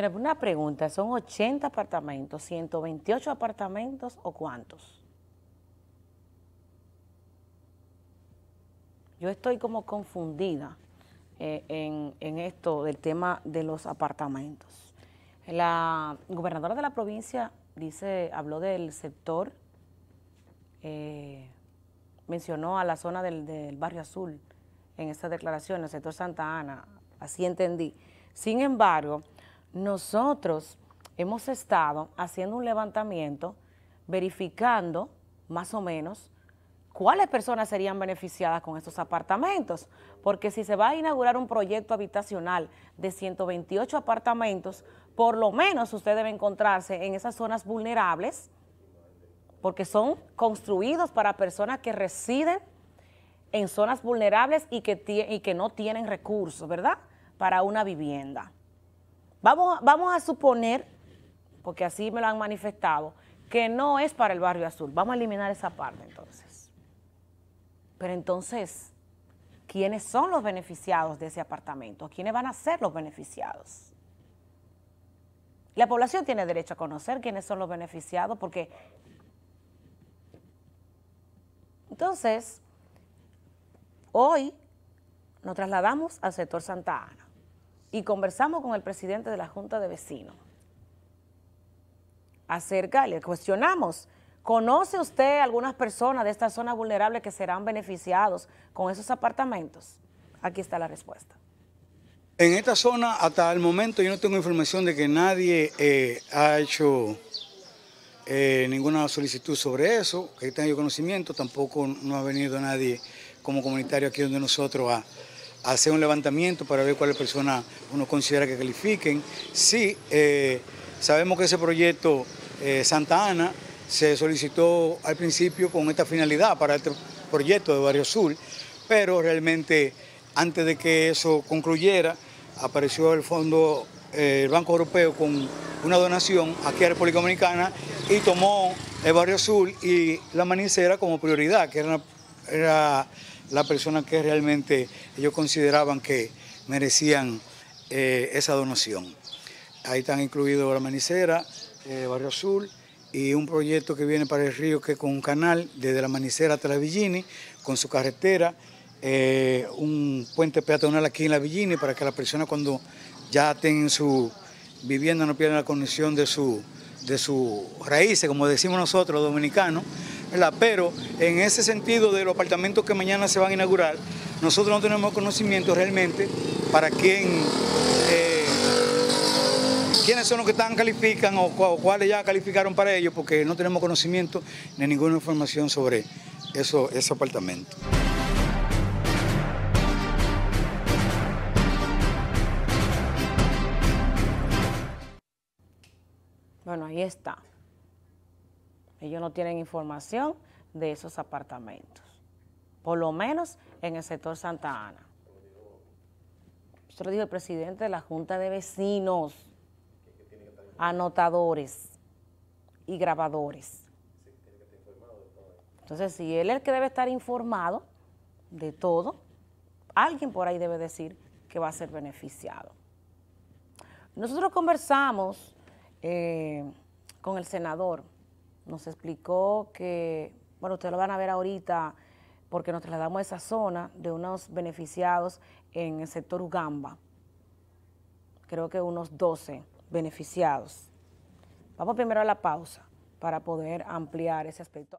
una pregunta, ¿son 80 apartamentos, 128 apartamentos o cuántos? Yo estoy como confundida eh, en, esto del tema de los apartamentos. La gobernadora de la provincia dice, habló del sector, eh, mencionó a la zona del, barrio azul en esa declaración, el sector Santa Ana, así entendí. Sin embargo, nosotros hemos estado haciendo un levantamiento, verificando más o menos cuáles personas serían beneficiadas con estos apartamentos, porque si se va a inaugurar un proyecto habitacional de 128 apartamentos, por lo menos usted debe encontrarse en esas zonas vulnerables, porque son construidos para personas que residen en zonas vulnerables y que, y que no tienen recursos, ¿verdad?, para una vivienda. Vamos, a suponer, porque así me lo han manifestado, que no es para el barrio azul. Vamos a eliminar esa parte entonces. Pero entonces, ¿quiénes son los beneficiados de ese apartamento? ¿Quiénes van a ser los beneficiados? La población tiene derecho a conocer quiénes son los beneficiados porque... Entonces, hoy nos trasladamos al sector Santa Ana y conversamos con el presidente de la Junta de Vecinos acerca, le cuestionamos, ¿conoce usted algunas personas de esta zona vulnerable que serán beneficiados con esos apartamentos? Aquí está la respuesta. En esta zona, hasta el momento, yo no tengo información de que nadie eh, ha hecho eh, ninguna solicitud sobre eso, que tenga yo conocimiento, tampoco no ha venido nadie como comunitario aquí donde nosotros a hacer un levantamiento para ver cuáles personas uno considera que califiquen. Sí, eh, sabemos que ese proyecto eh, Santa Ana se solicitó al principio con esta finalidad para este proyecto de Barrio Sur, pero realmente antes de que eso concluyera, apareció el fondo, eh, el Banco Europeo con una donación aquí a República Dominicana y tomó el Barrio Sur y la Manicera como prioridad, que era, era ...la persona que realmente ellos consideraban que merecían eh, esa donación. Ahí están incluidos la manicera, eh, Barrio Azul y un proyecto que viene para el río que con un canal desde la manicera hasta la Villini, con su carretera, eh, un puente peatonal aquí en la Villini para que la persona cuando ya tenga su vivienda no pierdan la conexión de su de sus raíces, como decimos nosotros, dominicanos, pero en ese sentido de los apartamentos que mañana se van a inaugurar, nosotros no tenemos conocimiento realmente para quién, eh, quiénes son los que están califican o, cuáles ya calificaron para ellos, porque no tenemos conocimiento ni ninguna información sobre eso, ese apartamento. Bueno, ahí está. Ellos no tienen información de esos apartamentos, por lo menos en el sector Santa Ana. Esto lo dijo el presidente de la Junta de Vecinos, anotadores y grabadores. Entonces, si él es el que debe estar informado de todo, alguien por ahí debe decir que va a ser beneficiado. Nosotros conversamos eh, con el senador. Nos explicó que, bueno, ustedes lo van a ver ahorita porque nos trasladamos a esa zona de unos beneficiados en el sector Ugamba. Creo que unos 12 beneficiados. Vamos primero a la pausa para poder ampliar ese aspecto.